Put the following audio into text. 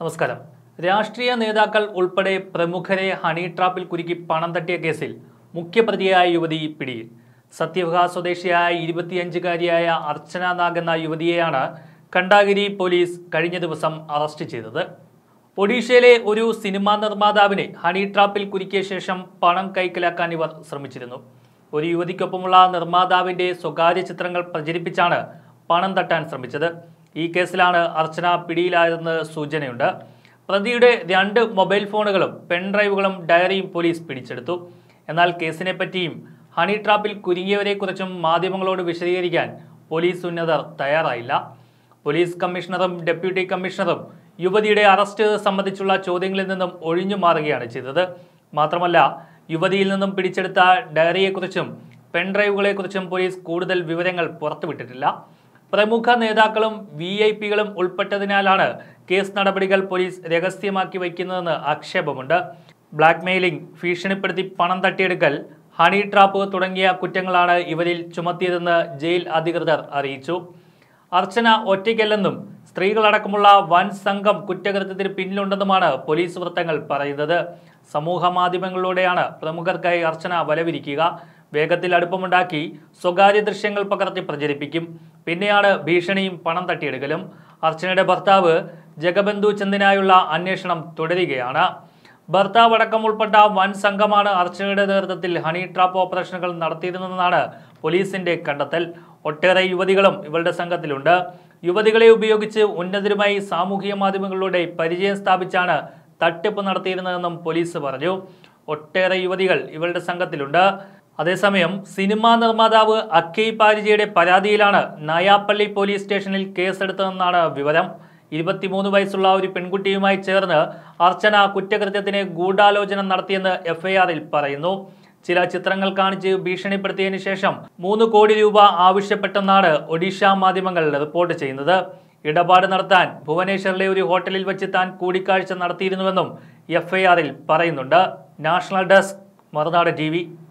നമസ്കാരം രാഷ്ട്രീയ നേതാക്കൾ ഉൾപ്പെടെ പ്രമുഖരെ ഹണി ട്രാപ്പിൽ കുരുക്കി പണം തട്ടിയ കേസിൽ മുഖ്യപ്രതിയായ യുവതി പിടിയിൽ സത്യവിഹാ സ്വദേശിയായ ഇരുപത്തിയഞ്ചുകാരിയായ അർച്ചന നാഗ് എന്ന യുവതിയെയാണ് കണ്ടാഗിരി പോലീസ് കഴിഞ്ഞ ദിവസം അറസ്റ്റ് ചെയ്തത് ഒഡീഷയിലെ ഒരു സിനിമാ നിർമ്മാതാവിനെ ഹണി ട്രാപ്പിൽ കുരുക്കിയ ശേഷം പണം കൈക്കലാക്കാൻ ഇവർ ശ്രമിച്ചിരുന്നു ഒരു യുവതിക്കൊപ്പമുള്ള നിർമ്മാതാവിൻ്റെ സ്വകാര്യ ചിത്രങ്ങൾ പ്രചരിപ്പിച്ചാണ് പണം തട്ടാൻ ശ്രമിച്ചത് ഈ കേസിലാണ് അർച്ചന പിടിയിലായതെന്ന് സൂചനയുണ്ട് പ്രതിയുടെ രണ്ട് മൊബൈൽ ഫോണുകളും പെൺഡ്രൈവുകളും ഡയറിയും പോലീസ് പിടിച്ചെടുത്തു എന്നാൽ കേസിനെ പറ്റിയും ഹണി ട്രാപ്പിൽ കുരുങ്ങിയവരെക്കുറിച്ചും മാധ്യമങ്ങളോട് വിശദീകരിക്കാൻ പോലീസ് ഉന്നതർ തയ്യാറായില്ല പോലീസ് കമ്മീഷണറും ഡെപ്യൂട്ടി കമ്മീഷണറും യുവതിയുടെ അറസ്റ്റ് സംബന്ധിച്ചുള്ള ചോദ്യങ്ങളിൽ നിന്നും ഒഴിഞ്ഞു മാറുകയാണ് ചെയ്തത് മാത്രമല്ല യുവതിയിൽ നിന്നും പിടിച്ചെടുത്ത ഡയറിയെക്കുറിച്ചും പെൺഡ്രൈവുകളെക്കുറിച്ചും പോലീസ് കൂടുതൽ വിവരങ്ങൾ പുറത്തുവിട്ടിട്ടില്ല പ്രമുഖ നേതാക്കളും വി ഐ പികളും ഉൾപ്പെട്ടതിനാലാണ് കേസ് നടപടികൾ പോലീസ് രഹസ്യമാക്കി വയ്ക്കുന്നതെന്ന് ആക്ഷേപമുണ്ട് മെയിലിംഗ് ഭീഷണിപ്പെടുത്തി പണം തട്ടിയെടുക്കൽ ഹണി ട്രാപ്പ് തുടങ്ങിയ കുറ്റങ്ങളാണ് ഇവരിൽ ചുമത്തിയതെന്ന് ജയിൽ അധികൃതർ അറിയിച്ചു അർച്ചന ഒറ്റയ്ക്കല്ലെന്നും സ്ത്രീകളടക്കമുള്ള വൻ സംഘം കുറ്റകൃത്യത്തിന് പിന്നിലുണ്ടെന്നുമാണ് പോലീസ് വൃത്തങ്ങൾ പറയുന്നത് സമൂഹ മാധ്യമങ്ങളിലൂടെയാണ് പ്രമുഖർക്കായി അർച്ചന വലവിരിക്കുക വേഗത്തിൽ അടുപ്പമുണ്ടാക്കി സ്വകാര്യ ദൃശ്യങ്ങൾ പകർത്തി പ്രചരിപ്പിക്കും പിന്നെയാണ് ഭീഷണിയും പണം തട്ടിയെടുക്കലും അർച്ചനയുടെ ഭർത്താവ് ജഗബന്ധു ചന്ദിനായുള്ള അന്വേഷണം തുടരുകയാണ് ഭർത്താവ് അടക്കം ഉൾപ്പെട്ട വൻ സംഘമാണ് അർച്ചനയുടെ നേതൃത്വത്തിൽ ഹണി ട്രാപ്പ് ഓപ്പറേഷനുകൾ നടത്തിയിരുന്നതെന്നാണ് പോലീസിന്റെ കണ്ടെത്തൽ ഒട്ടേറെ യുവതികളും ഇവരുടെ സംഘത്തിലുണ്ട് യുവതികളെ ഉപയോഗിച്ച് ഉന്നതരുമായി സാമൂഹിക മാധ്യമങ്ങളിലൂടെ പരിചയം സ്ഥാപിച്ചാണ് തട്ടിപ്പ് നടത്തിയിരുന്നതെന്നും പോലീസ് പറഞ്ഞു ഒട്ടേറെ യുവതികൾ ഇവരുടെ സംഘത്തിലുണ്ട് അതേസമയം സിനിമാ നിർമ്മാതാവ് അക്കൈ പാരിജയുടെ പരാതിയിലാണ് നായാപ്പള്ളി പോലീസ് സ്റ്റേഷനിൽ കേസെടുത്തതെന്നാണ് വിവരം ഇരുപത്തിമൂന്ന് വയസ്സുള്ള ഒരു പെൺകുട്ടിയുമായി ചേർന്ന് അർച്ചന കുറ്റകൃത്യത്തിന് ഗൂഢാലോചന നടത്തിയെന്ന് എഫ്ഐആറിൽ പറയുന്നു ചില ചിത്രങ്ങൾ കാണിച്ച് ഭീഷണിപ്പെടുത്തിയതിനു ശേഷം മൂന്ന് കോടി രൂപ ആവശ്യപ്പെട്ടെന്നാണ് ഒഡീഷ മാധ്യമങ്ങൾ റിപ്പോർട്ട് ചെയ്യുന്നത് ഇടപാട് നടത്താൻ ഭുവനേശ്വറിലെ ഒരു ഹോട്ടലിൽ വെച്ച് താൻ കൂടിക്കാഴ്ച നടത്തിയിരുന്നുവെന്നും എഫ്ഐആറിൽ പറയുന്നുണ്ട് നാഷണൽ ഡെസ്ക് മറുനാട് ടി